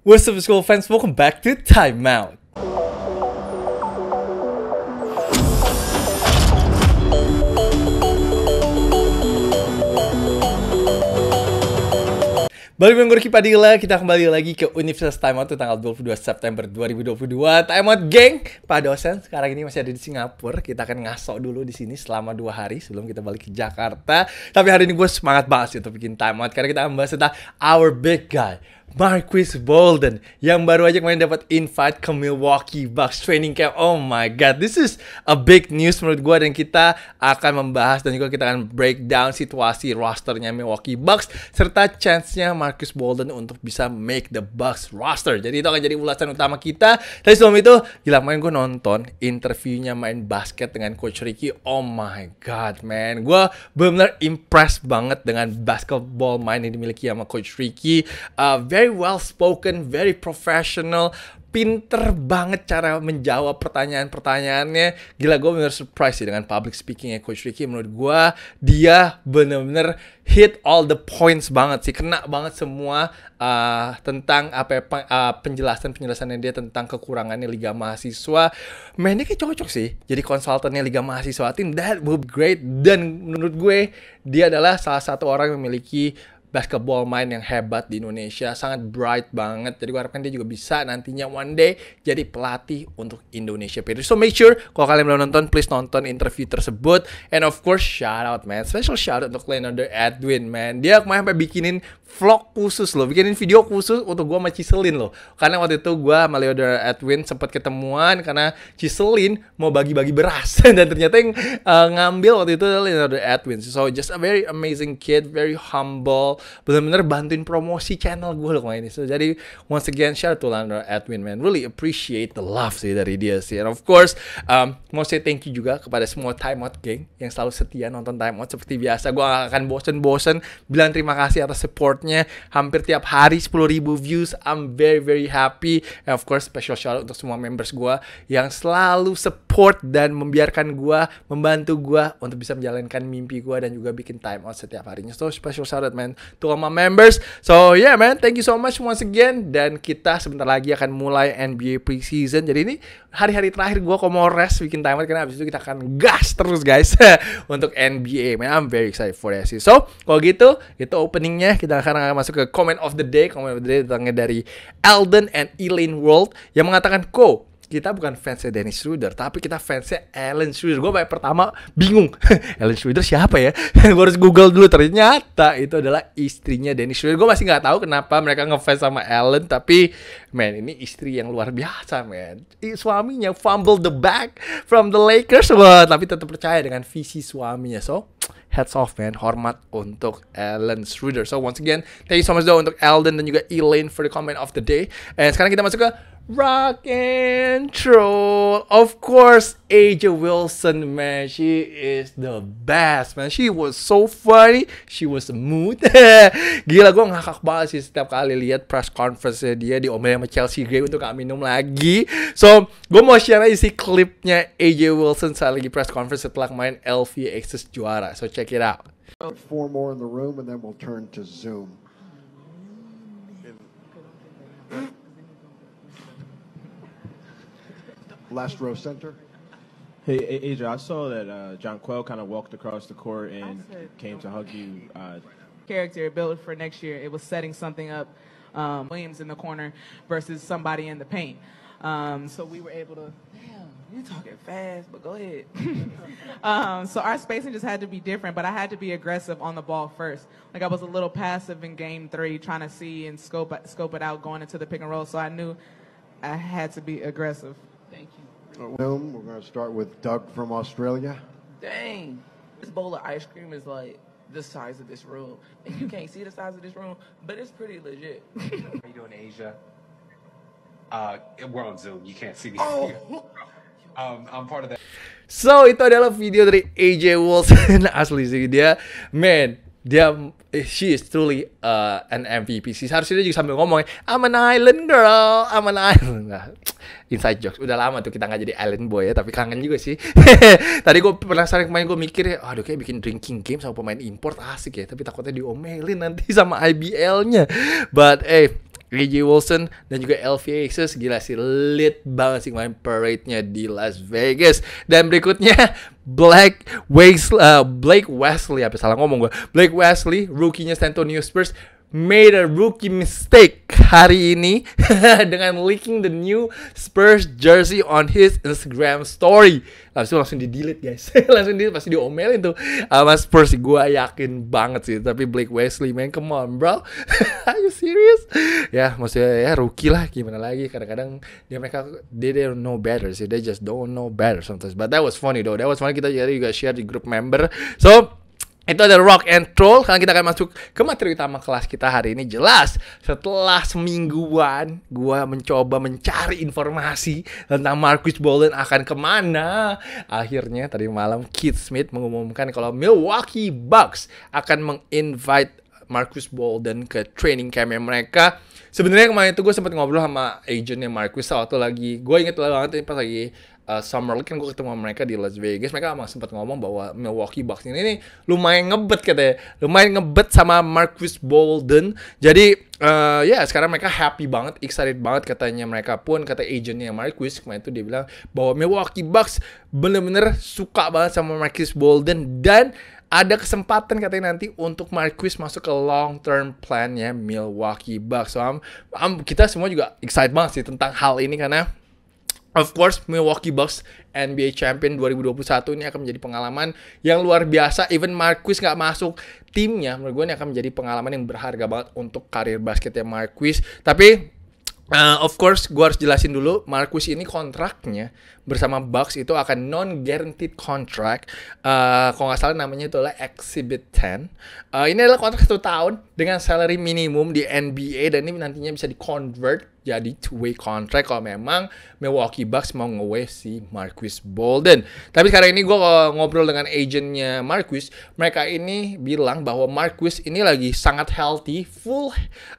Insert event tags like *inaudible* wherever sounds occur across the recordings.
What's up school fans, welcome back to Timeout. Balik dengan Ricky Padilla, kita kembali lagi ke Universitas Timeout tanggal 22 September 2022. Timeout geng, Pak dosen sekarang ini masih ada di Singapura. Kita akan ngasok dulu di sini selama dua hari sebelum kita balik ke Jakarta. Tapi hari ini gue semangat banget sih untuk bikin Timeout karena kita akan membahas tentang Our Big Guy. Marquis Bolden yang baru aja kemarin dapat invite ke Milwaukee Bucks training camp. Oh my god, this is a big news menurut gue dan kita akan membahas dan juga kita akan breakdown situasi rosternya Milwaukee Bucks serta chance-nya Marquis Bolden untuk bisa make the Bucks roster. Jadi itu akan jadi ulasan utama kita. Tapi sebelum itu, gila main gue nonton interviewnya main basket dengan Coach Ricky. Oh my god, man. Gue benar-benar impressed banget dengan basketball main yang dimiliki sama Coach Ricky. Uh, very very well spoken, very professional, pinter banget cara menjawab pertanyaan-pertanyaannya. Gila, gue bener surprise sih dengan public speakingnya Coach Ricky. Menurut gue, dia bener-bener hit all the points banget sih. Kena banget semua uh, tentang apa ya, uh, penjelasan-penjelasannya dia tentang kekurangannya Liga Mahasiswa. Mainnya kayak cocok sih. Jadi konsultannya Liga Mahasiswa tim, that would be great. Dan menurut gue, dia adalah salah satu orang yang memiliki basketball main yang hebat di Indonesia, sangat bright banget. Jadi gue harapkan dia juga bisa nantinya one day jadi pelatih untuk Indonesia. Patriots. So make sure kalau kalian belum nonton, please nonton interview tersebut. And of course, shout out man, special shout out untuk Leonardo Edwin man. Dia kemarin sampai bikinin vlog khusus loh, bikinin video khusus untuk gue sama Ciselin loh. Karena waktu itu gue sama Leodora Edwin sempat ketemuan karena Ciselin mau bagi-bagi beras *laughs* dan ternyata yang uh, ngambil waktu itu Leodora Edwin. So just a very amazing kid, very humble, benar-benar bantuin promosi channel gue loh ini. So jadi once again shout to Leodora Edwin man, really appreciate the love sih dari dia sih. And of course, um, mau say thank you juga kepada semua Time Out Gang yang selalu setia nonton Time Out seperti biasa. Gue akan bosen-bosen bilang terima kasih atas support hampir tiap hari 10.000 views. I'm very very happy. And of course special shout out untuk semua members gue yang selalu support dan membiarkan gue membantu gue untuk bisa menjalankan mimpi gue dan juga bikin time out setiap harinya so special shout out man to all my members so yeah man thank you so much once again dan kita sebentar lagi akan mulai NBA preseason jadi ini hari-hari terakhir gue kok mau rest bikin time out karena abis itu kita akan gas terus guys *laughs* untuk NBA man I'm very excited for that so kalau gitu itu openingnya kita akan masuk ke comment of the day comment of the day datangnya dari Elden and Elaine World yang mengatakan ko kita bukan fansnya Dennis Schroeder, tapi kita fansnya Alan Schroeder. Gue pertama bingung, *laughs* Alan Schroeder siapa ya? *laughs* gue harus google dulu. Ternyata itu adalah istrinya Dennis Schroeder. Gue masih gak tahu kenapa mereka ngefans sama Alan, tapi man ini istri yang luar biasa man. Suaminya fumble the bag from the Lakers, wah tapi tetap percaya dengan visi suaminya. So hats off man, hormat untuk Alan Schroeder. So once again, thank you so much though untuk Alden dan juga Elaine for the comment of the day. And sekarang kita masuk ke Rock and roll. Of course, AJ Wilson, man, she is the best, man. She was so funny, she was smooth. *laughs* Gila, gue ngakak banget sih setiap kali lihat press conference dia di omel sama Chelsea Gray untuk gak minum lagi. So, gue mau share isi klipnya AJ Wilson saat lagi press conference setelah main LVXS juara. So, check it out. Four more in the room and then we'll turn to Zoom. last row center. Hey, Adrian, I saw that uh, John Quayle kind of walked across the court and said, came to oh, hug you. Uh, character built for next year. It was setting something up. Um, Williams in the corner versus somebody in the paint. Um, so we were able to. Damn, you're talking fast, but go ahead. *laughs* um, so our spacing just had to be different, but I had to be aggressive on the ball first. Like I was a little passive in game three, trying to see and scope scope it out going into the pick and roll. So I knew I had to be aggressive. Zoom. We're going to start with Doug from Australia. Dang. This bowl of ice cream is like the size of this room. And you can't see the size of this room, but it's pretty legit. How you doing, Asia? Uh, we're on Zoom. You can't see me. Oh. *laughs* Um, I'm part of that. So itu adalah video dari AJ Wilson *laughs* asli sih dia, man dia she is truly uh, an MVP sih harusnya dia juga sambil ngomong I'm an island girl I'm an island nah, inside jokes. Udah lama tuh kita nggak jadi island boy ya, tapi kangen juga sih. *laughs* Tadi gue penasaran kemarin gue mikir ya, aduh kayak bikin drinking game sama pemain import asik ya, tapi takutnya diomelin nanti *laughs* sama IBL-nya. But eh, Reggie Wilson dan juga LVA Aces gila sih lit banget sih main parade-nya di Las Vegas dan berikutnya Black Wesley, uh, eh, Blake Wesley apa salah ngomong gue Blake Wesley rookie-nya San Antonio Spurs made a rookie mistake hari ini *laughs* dengan leaking the new Spurs jersey on his Instagram story. Langsung langsung di delete guys. *laughs* langsung di pasti diomelin tuh sama Spurs. Gua yakin banget sih. Tapi Blake Wesley man, come on bro. *laughs* Are you serious? Ya maksudnya ya rookie lah gimana lagi. Kadang-kadang dia mereka they, don't know better sih. They just don't know better sometimes. But that was funny though. That was funny kita jadi juga share di grup member. So itu ada rock and roll. karena kita akan masuk ke materi utama kelas kita hari ini. Jelas, setelah semingguan, gue mencoba mencari informasi tentang Marcus Bolden akan kemana. Akhirnya tadi malam, Keith Smith mengumumkan kalau Milwaukee Bucks akan menginvite Marcus Bolden ke training camp mereka. Sebenarnya kemarin itu gue sempat ngobrol sama agentnya Marcus waktu lagi, gue inget banget pas lagi uh, Summer League kan gue ketemu mereka di Las Vegas mereka emang sempat ngomong bahwa Milwaukee Bucks ini, ini lumayan ngebet katanya lumayan ngebet sama Marcus Bolden jadi uh, ya yeah, sekarang mereka happy banget excited banget katanya mereka pun kata agentnya Marcus kemarin itu dia bilang bahwa Milwaukee Bucks bener-bener suka banget sama Marcus Bolden dan ada kesempatan katanya nanti untuk Marquis masuk ke long term plan ya Milwaukee Bucks. So, I'm, I'm, kita semua juga excited banget sih tentang hal ini karena ya. Of course, Milwaukee Bucks NBA Champion 2021 ini akan menjadi pengalaman yang luar biasa. Even Marquis nggak masuk timnya, menurut gue ini akan menjadi pengalaman yang berharga banget untuk karir basketnya Marquis. Tapi Uh, of course, gue harus jelasin dulu, Marquis ini kontraknya bersama Bucks itu akan non-guaranteed contract. Uh, kalau nggak salah namanya itu adalah Exhibit 10. Uh, ini adalah kontrak satu tahun dengan salary minimum di NBA dan ini nantinya bisa dikonvert jadi two-way contract kalau memang Milwaukee Bucks mau ngewe si Marquis Bolden. Tapi sekarang ini gue eh, ngobrol dengan agentnya Marquis, mereka ini bilang bahwa Marquis ini lagi sangat healthy, full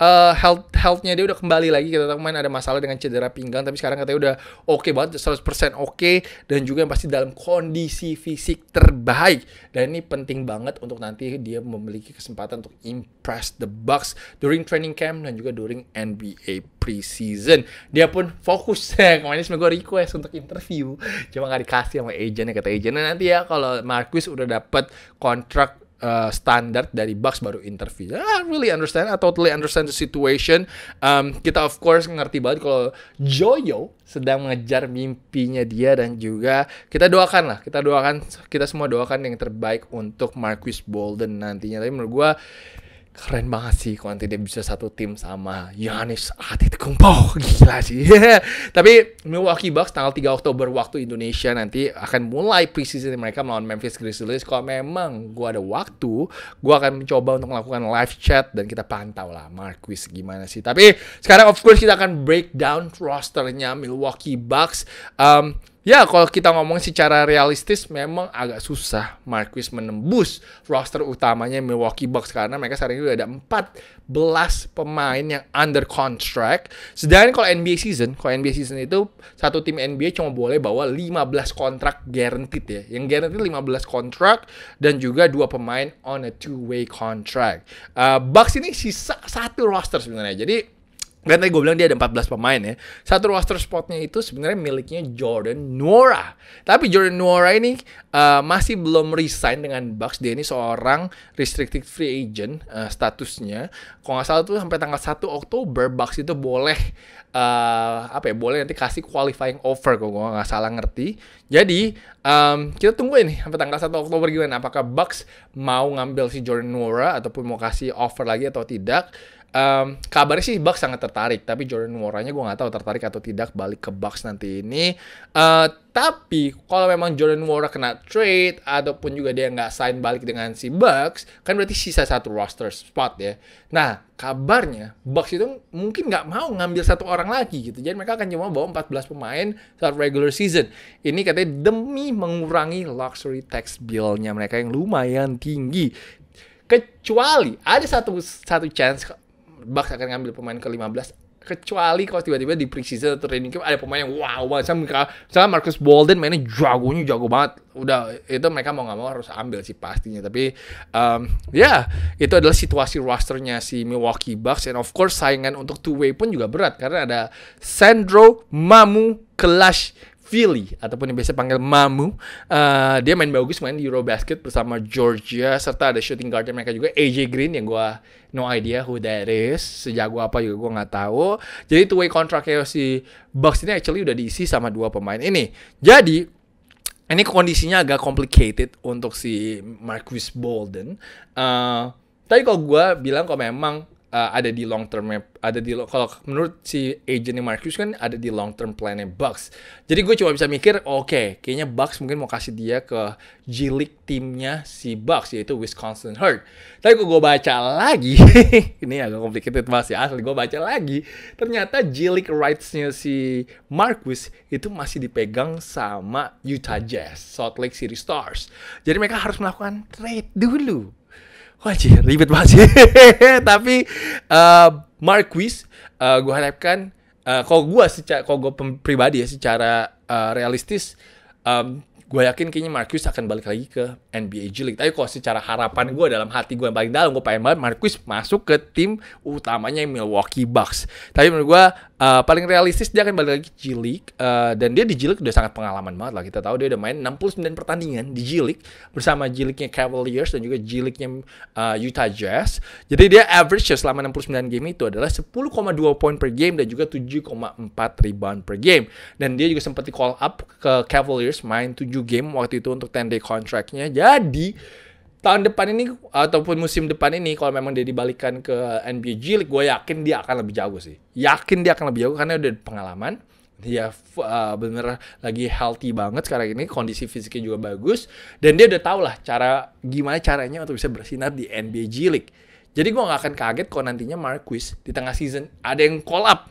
uh, health healthnya dia udah kembali lagi. Kita tahu main ada masalah dengan cedera pinggang, tapi sekarang katanya udah oke okay banget, 100% oke, okay, dan juga yang pasti dalam kondisi fisik terbaik. Dan ini penting banget untuk nanti dia memiliki kesempatan untuk impact press the box during training camp dan juga during NBA preseason. Dia pun fokus ya. *laughs* Kemarin sebenarnya gue request untuk interview. Cuma gak dikasih sama agentnya. Kata agentnya nanti ya kalau Marquis udah dapat kontrak uh, eh, standar dari box baru interview. I really understand, I totally understand the situation. Um, kita of course ngerti banget kalau Joyo sedang mengejar mimpinya dia dan juga kita doakan lah, kita doakan, kita semua doakan yang terbaik untuk Marquis Bolden nantinya. Tapi menurut gue keren banget sih kalau nanti dia bisa satu tim sama Yanis Antetokounmpo *laughs* gila sih *laughs* tapi Milwaukee Bucks tanggal 3 Oktober waktu Indonesia nanti akan mulai preseason mereka melawan Memphis Grizzlies kalau memang gue ada waktu gue akan mencoba untuk melakukan live chat dan kita pantau lah Marquis gimana sih tapi sekarang of course kita akan breakdown rosternya Milwaukee Bucks um, Ya, kalau kita ngomong secara realistis memang agak susah Marquis menembus roster utamanya Milwaukee Bucks karena mereka sekarang ini udah ada 14 pemain yang under contract. Sedangkan kalau NBA season, kalau NBA season itu satu tim NBA cuma boleh bawa 15 kontrak guaranteed ya. Yang guaranteed 15 kontrak dan juga dua pemain on a two way contract. Uh, Bucks ini sisa satu roster sebenarnya. Jadi Kan tadi gue bilang dia ada 14 pemain ya. Satu roster spotnya itu sebenarnya miliknya Jordan Nuora. Tapi Jordan Nuora ini uh, masih belum resign dengan Bucks. Dia ini seorang restricted free agent uh, statusnya. Kalau nggak salah tuh sampai tanggal 1 Oktober Bucks itu boleh uh, apa ya? Boleh nanti kasih qualifying offer kalau gue nggak salah ngerti. Jadi um, kita tungguin nih sampai tanggal 1 Oktober gimana? Apakah Bucks mau ngambil si Jordan Nuora ataupun mau kasih offer lagi atau tidak? um, kabarnya sih Bucks sangat tertarik, tapi Jordan Moranya gue nggak tahu tertarik atau tidak balik ke Bucks nanti ini. Uh, tapi kalau memang Jordan Wara kena trade ataupun juga dia nggak sign balik dengan si Bucks, kan berarti sisa satu roster spot ya. Nah kabarnya Bucks itu mungkin nggak mau ngambil satu orang lagi gitu, jadi mereka akan cuma bawa 14 pemain saat regular season. Ini katanya demi mengurangi luxury tax bill-nya mereka yang lumayan tinggi kecuali ada satu satu chance Bucks akan ngambil pemain ke-15 kecuali kalau tiba-tiba di preseason atau training camp ada pemain yang wow banget sama mereka misalnya Marcus Bolden mainnya jagonya jago banget udah itu mereka mau nggak mau harus ambil sih pastinya tapi um, ya yeah, itu adalah situasi rosternya si Milwaukee Bucks and of course saingan untuk two way pun juga berat karena ada Sandro Mamu Kelash Philly ataupun yang biasa panggil Mamu. Uh, dia main bagus main di Eurobasket bersama Georgia serta ada shooting guardnya mereka juga AJ Green yang gua no idea who that is. Sejago apa juga gua nggak tahu. Jadi two way kontraknya si Bucks ini actually udah diisi sama dua pemain ini. Jadi ini kondisinya agak complicated untuk si Marcus Bolden. Uh, tapi kalau gue bilang kalau memang uh, ada di long termnya ada di kalau menurut si agennya Marcus kan ada di long term plannya Bucks jadi gue cuma bisa mikir oke okay, kayaknya Bucks mungkin mau kasih dia ke G timnya si Bucks yaitu Wisconsin Herd tapi gue baca lagi *laughs* ini agak complicated masih ya, asli gue baca lagi ternyata G League rightsnya si Marcus itu masih dipegang sama Utah Jazz Salt Lake City Stars jadi mereka harus melakukan trade dulu wajib ribet banget sih. *laughs* Tapi uh, eh, Marquis, uh, eh, gue harapkan uh, kalau gue secara kalau gue pribadi ya secara uh, realistis um, gue yakin kayaknya Marquis akan balik lagi ke NBA G League. Tapi kalau secara harapan gue dalam hati gue yang paling dalam, gue pengen banget Marquis masuk ke tim utamanya Milwaukee Bucks. Tapi menurut gue Uh, paling realistis dia akan balik lagi G-League. uh, eh, dan dia di G-League udah sangat pengalaman banget lah kita tahu dia udah main 69 pertandingan di G-League. bersama G-League-nya Cavaliers dan juga G-League-nya uh, eh, Utah Jazz. Jadi dia average ya selama 69 game itu adalah 10,2 poin per game dan juga 7,4 rebound per game. Dan dia juga sempat di call up ke Cavaliers main 7 game waktu itu untuk 10 day contractnya. Jadi tahun depan ini ataupun musim depan ini kalau memang dia dibalikan ke NBA G League, gue yakin dia akan lebih jago sih. Yakin dia akan lebih jago karena udah pengalaman. Dia uh, bener lagi healthy banget sekarang ini, kondisi fisiknya juga bagus dan dia udah tau lah cara gimana caranya untuk bisa bersinar di NBA G League. Jadi gue gak akan kaget kalau nantinya Marquis di tengah season ada yang call up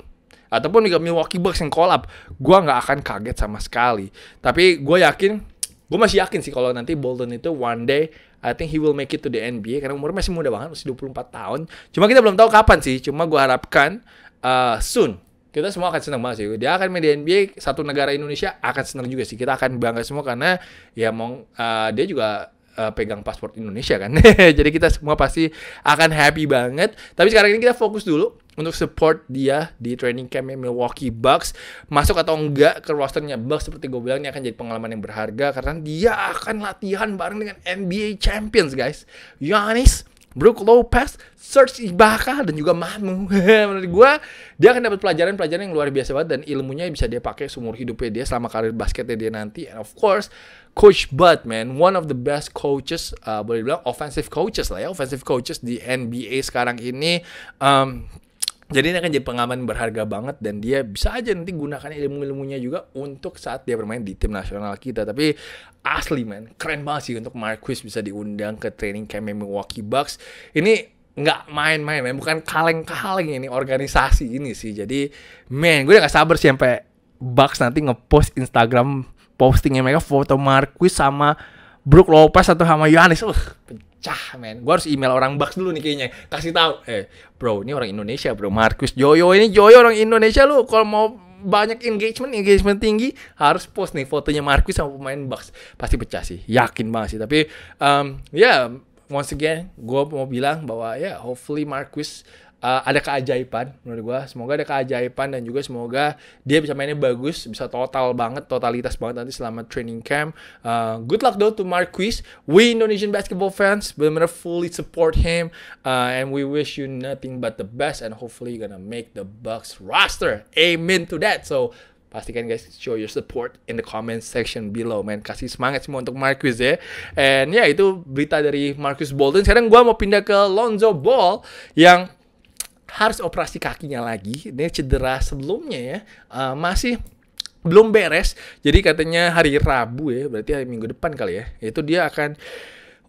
ataupun juga Milwaukee Bucks yang up Gue gak akan kaget sama sekali. Tapi gue yakin Gue masih yakin sih kalau nanti Bolton itu one day I think he will make it to the NBA karena umurnya masih muda banget, masih 24 tahun. Cuma kita belum tahu kapan sih. Cuma gue harapkan uh, soon. Kita semua akan senang banget sih. Dia akan main di NBA, satu negara Indonesia akan senang juga sih. Kita akan bangga semua karena ya mau uh, dia juga uh, pegang paspor Indonesia kan. *laughs* Jadi kita semua pasti akan happy banget. Tapi sekarang ini kita fokus dulu untuk support dia di training campnya Milwaukee Bucks. Masuk atau enggak ke rosternya Bucks seperti gue bilang ini akan jadi pengalaman yang berharga karena dia akan latihan bareng dengan NBA Champions guys. Giannis Brook Lopez, Serge Ibaka dan juga Manu. *laughs* Menurut gue dia akan dapat pelajaran-pelajaran yang luar biasa banget dan ilmunya bisa dia pakai seumur hidupnya dia selama karir basketnya dia nanti. And of course, Coach Bud, man, one of the best coaches, uh, boleh bilang offensive coaches lah ya, offensive coaches di NBA sekarang ini. Um, jadi ini akan jadi pengalaman berharga banget dan dia bisa aja nanti gunakan ilmu-ilmunya juga untuk saat dia bermain di tim nasional kita. Tapi asli man, keren banget sih untuk Marquis bisa diundang ke training camp Milwaukee Bucks. Ini nggak main-main, man. bukan kaleng-kaleng ini organisasi ini sih. Jadi man, gue udah gak sabar sih sampai Bucks nanti ngepost Instagram postingnya mereka foto Marquis sama Brook Lopez atau sama Yanis. Uh, pecah men gue harus email orang Bucks dulu nih kayaknya kasih tahu eh bro ini orang Indonesia bro Markus Joyo ini Joyo orang Indonesia lu kalau mau banyak engagement engagement tinggi harus post nih fotonya Markus sama pemain Bucks pasti pecah sih yakin banget sih tapi um, ya yeah, once again gue mau bilang bahwa ya yeah, hopefully Markus uh, ada keajaiban menurut gue semoga ada keajaiban dan juga semoga dia bisa mainnya bagus bisa total banget totalitas banget nanti selama training camp uh, good luck though to Marquis we Indonesian basketball fans benar-benar fully support him uh, and we wish you nothing but the best and hopefully gonna make the Bucks roster amen to that so pastikan guys show your support in the comment section below man kasih semangat semua untuk Marcus ya and ya yeah, itu berita dari Marcus Bolton sekarang gue mau pindah ke Lonzo Ball yang harus operasi kakinya lagi. Dia cedera sebelumnya ya. Uh, masih belum beres. Jadi katanya hari Rabu ya, berarti hari Minggu depan kali ya. Itu dia akan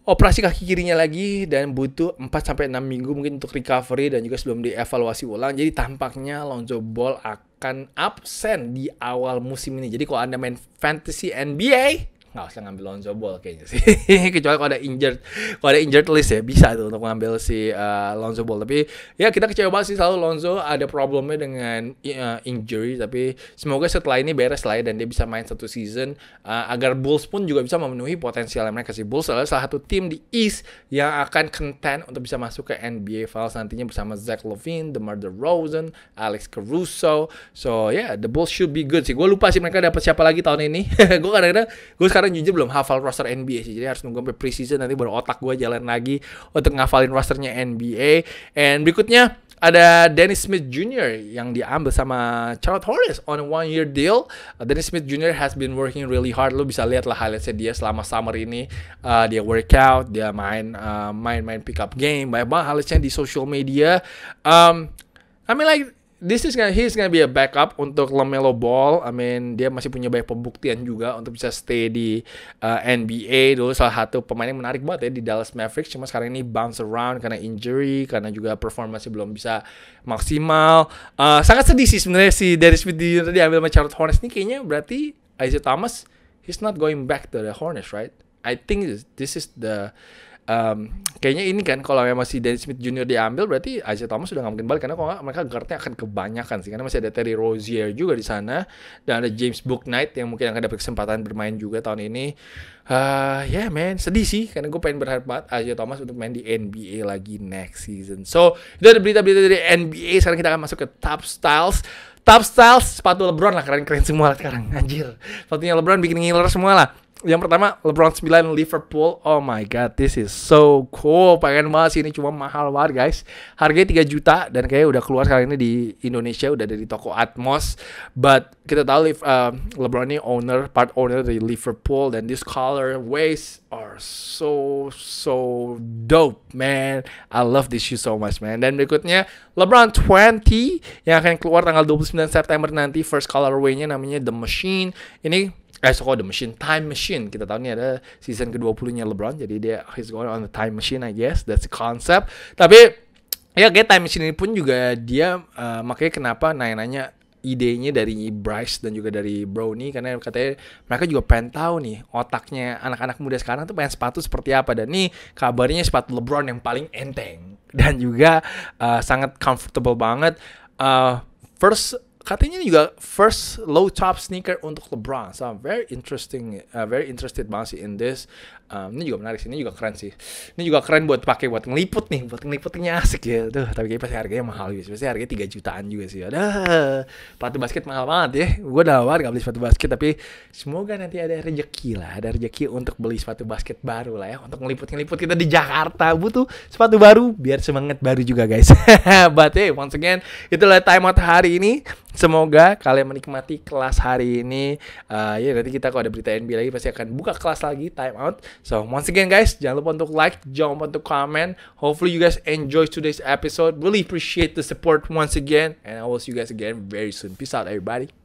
operasi kaki kirinya lagi dan butuh 4 sampai 6 minggu mungkin untuk recovery dan juga sebelum dievaluasi ulang. Jadi tampaknya Lonzo Ball akan absen di awal musim ini. Jadi kalau Anda main fantasy NBA, nggak usah ngambil Lonzo Ball kayaknya sih *laughs* kecuali kalau ada injured kalau ada injured list ya bisa tuh untuk ngambil si uh, Lonzo Ball tapi ya kita kecewa banget sih selalu Lonzo ada problemnya dengan uh, injury tapi semoga setelah ini beres lah ya dan dia bisa main satu season uh, agar Bulls pun juga bisa memenuhi potensial mereka si Bulls adalah salah satu tim di East yang akan content untuk bisa masuk ke NBA Finals nantinya bersama Zach Levine, DeMar DeRozan, Alex Caruso so yeah the Bulls should be good sih gue lupa sih mereka dapat siapa lagi tahun ini *laughs* gue kadang-kadang gue sekarang sekarang jujur belum hafal roster NBA sih. Jadi harus nunggu sampai preseason nanti baru otak gue jalan lagi untuk ngafalin rosternya NBA. And berikutnya ada Dennis Smith Jr. yang diambil sama Charlotte Hornets on a one year deal. Uh, Dennis Smith Jr. has been working really hard. Lo bisa lihat lah highlightsnya dia selama summer ini. Uh, dia workout, dia main uh, main main pickup game. Banyak banget highlightsnya di social media. Um, I mean like this is gonna, he's gonna be a backup untuk Lamelo Ball. I mean, dia masih punya banyak pembuktian juga untuk bisa stay di uh, NBA dulu salah satu pemain yang menarik banget ya di Dallas Mavericks. Cuma sekarang ini bounce around karena injury, karena juga performasi belum bisa maksimal. Uh, sangat sedih sih sebenarnya si dari Smith di tadi ambil sama Charlotte Hornets ini kayaknya berarti Isaiah Thomas he's not going back to the Hornets, right? I think this is the um, kayaknya ini kan kalau memang si Dennis Smith Jr diambil berarti Isaiah Thomas sudah nggak mungkin balik karena kalau nggak mereka guardnya akan kebanyakan sih karena masih ada Terry Rozier juga di sana dan ada James Booknight yang mungkin akan dapat kesempatan bermain juga tahun ini uh, ya yeah, man sedih sih karena gue pengen berharap banget Isaiah Thomas untuk main di NBA lagi next season so itu ada berita-berita dari NBA sekarang kita akan masuk ke top styles Top styles sepatu LeBron lah keren-keren semua lah sekarang anjir sepatunya LeBron bikin ngiler semua lah yang pertama LeBron 9 Liverpool. Oh my god, this is so cool. Pengen banget sih ini cuma mahal banget, guys. Harganya 3 juta dan kayaknya udah keluar sekarang ini di Indonesia udah dari toko Atmos. But kita tahu uh, LeBron ini owner, part owner dari Liverpool dan this color ways are so so dope man I love this shoe so much man dan berikutnya LeBron 20 yang akan keluar tanggal 29 September nanti first colorway-nya namanya The Machine ini eh so The Machine Time Machine kita tahu ini ada season ke-20 nya LeBron jadi dia he's going on the time machine I guess that's the concept tapi ya kayak time machine ini pun juga dia uh, makanya kenapa nanya-nanya idenya dari Bryce dan juga dari Brownie karena katanya mereka juga pengen tahu nih otaknya anak-anak muda sekarang tuh pengen sepatu seperti apa dan nih kabarnya sepatu LeBron yang paling enteng dan juga uh, sangat comfortable banget uh, first katanya juga first low top sneaker untuk LeBron. So very interesting, uh, very interested banget sih in this um, ini juga menarik sih ini juga keren sih ini juga keren buat pakai buat ngeliput nih buat ngeliputnya asik ya tuh tapi kayaknya pasti harganya mahal gitu pasti harganya tiga jutaan juga sih ada ya. sepatu basket mahal banget ya gue udah lama gak beli sepatu basket tapi semoga nanti ada rejeki lah ada rejeki untuk beli sepatu basket baru lah ya untuk ngeliput ngeliput kita di Jakarta butuh sepatu baru biar semangat baru juga guys *laughs* but hey once again itulah time out hari ini semoga kalian menikmati kelas hari ini uh, ya nanti kita kalau ada berita NBA lagi pasti akan buka kelas lagi time out So once again guys, jangan lupa untuk like, jangan lupa untuk comment. Hopefully you guys enjoy today's episode. Really appreciate the support once again and I will see you guys again very soon. Peace out everybody.